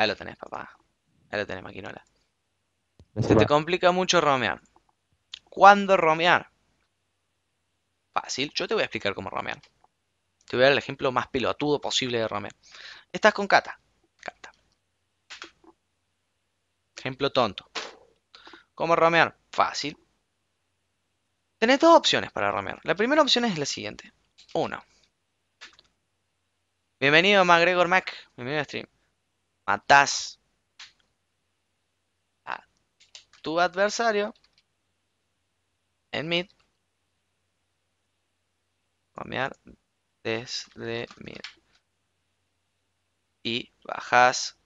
Ahí lo tenés, papá. Ahí lo tenés, maquinola. Se te complica mucho romear. ¿Cuándo romear? Fácil, yo te voy a explicar cómo romear. Te voy a dar el ejemplo más pelotudo posible de romear. Estás con Cata. Cata. Ejemplo tonto. ¿Cómo romear? Fácil. Tenés dos opciones para romear. La primera opción es la siguiente. Uno. Bienvenido a MacGregor Mac. Bienvenido a stream matás a tu adversario en mid, cambiar desde mid y bajas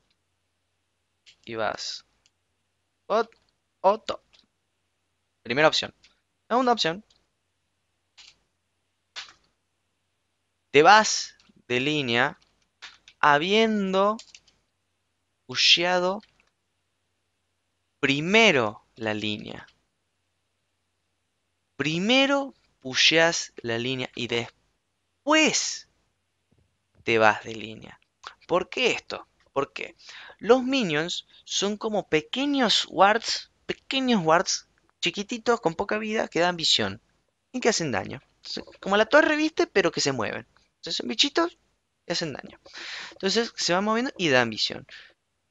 y vas bot Primera opción. Segunda opción. Te vas de línea habiendo Pusheado primero la línea. Primero pusheas la línea y después te vas de línea. ¿Por qué esto? Porque los minions son como pequeños wards, pequeños wards chiquititos con poca vida que dan visión y que hacen daño. Como la torre, viste, pero que se mueven. Entonces son bichitos Y hacen daño. Entonces se van moviendo y dan visión.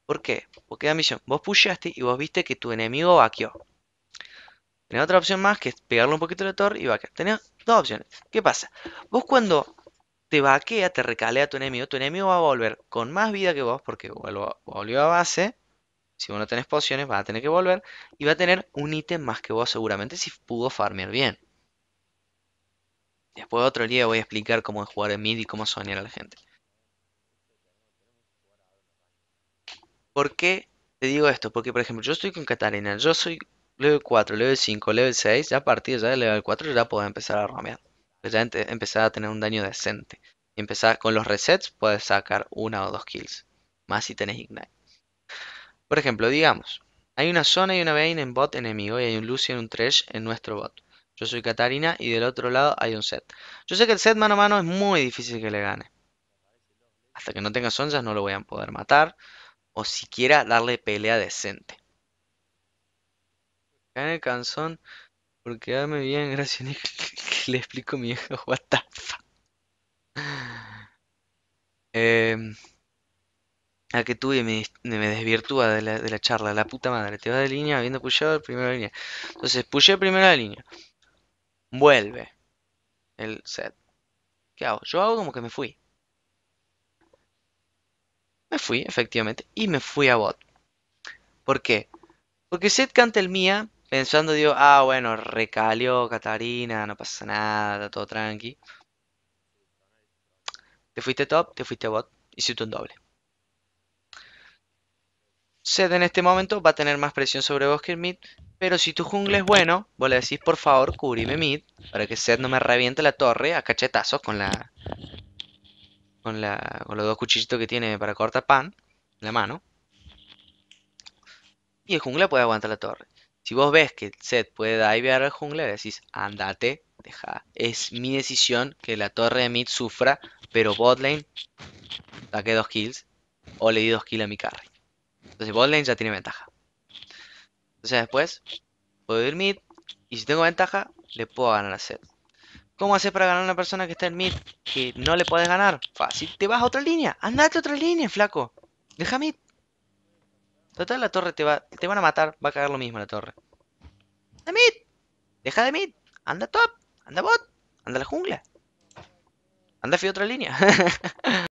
¿Por qué? Porque da misión. Vos pusheaste y vos viste que tu enemigo vaqueó. Tenés otra opción más que es pegarle un poquito de torre y vaquear. Tenés dos opciones. ¿Qué pasa? Vos cuando te vaquea, te recalea a tu enemigo, tu enemigo va a volver con más vida que vos porque volvió a base. Si vos no tenés pociones, va a tener que volver y va a tener un ítem más que vos seguramente si pudo farmear bien. Después otro día voy a explicar cómo jugar en mid y cómo soñar a la gente. ¿Por qué te digo esto? Porque, por ejemplo, yo estoy con Katarina, yo soy level 4, level 5, level 6, ya a partir ya level 4 ya puedo empezar a ramear. Pues ya empezar a tener un daño decente. Y empezar con los resets puedes sacar una o dos kills. Más si tenés Ignite. Por ejemplo, digamos, hay una zona y una vein en bot enemigo y hay un Lucian y un Thresh en nuestro bot. Yo soy Katarina y del otro lado hay un set. Yo sé que el set mano a mano es muy difícil que le gane. Hasta que no tengas sonjas no lo voy a poder matar o siquiera darle pelea decente. en el canzón porque dame bien, gracias Nick. Le explico a mi hija, what em, a que tuve me, me desvirtúa de la, de la, charla, la puta madre. Te vas de línea habiendo primero primera línea. Entonces, primero primera línea. Vuelve el set. ¿Qué hago? Yo hago como que me fui. Me fui, efectivamente, y me fui a bot. ¿Por qué? Porque Seth canta el mía, pensando, digo, ah, bueno, recalió Catarina, no pasa nada, todo tranqui. Te fuiste top, te fuiste bot, hiciste un doble. Seth en este momento va a tener más presión sobre vos que el mid, pero si tu jungle es bueno, vos le decís, por favor, cubrime mid, para que Seth no me reviente la torre a cachetazos con la, con, los dos cuchillitos que tiene para cortar pan en la mano. Y el jungla puede aguantar la torre. Si vos ves que set puede divear al jungla, decís, andate, deja. Es mi decisión que la torre de mid sufra, pero botlane saqué dos kills o le di dos kills a mi carry. Entonces botlane ya tiene ventaja. Entonces después puedo ir mid y si tengo ventaja, le puedo ganar a Seth. ¿Cómo haces para ganar a una persona que está en mid? Que no le puedes ganar. Fácil, te vas a otra línea. Andate a otra línea, flaco. Deja mid. Total, la torre te va. Te van a matar. Va a cagar lo mismo la torre. ¡Anda mid! Deja de mid. Anda top. Anda bot. Anda la jungla. Anda fui a otra línea.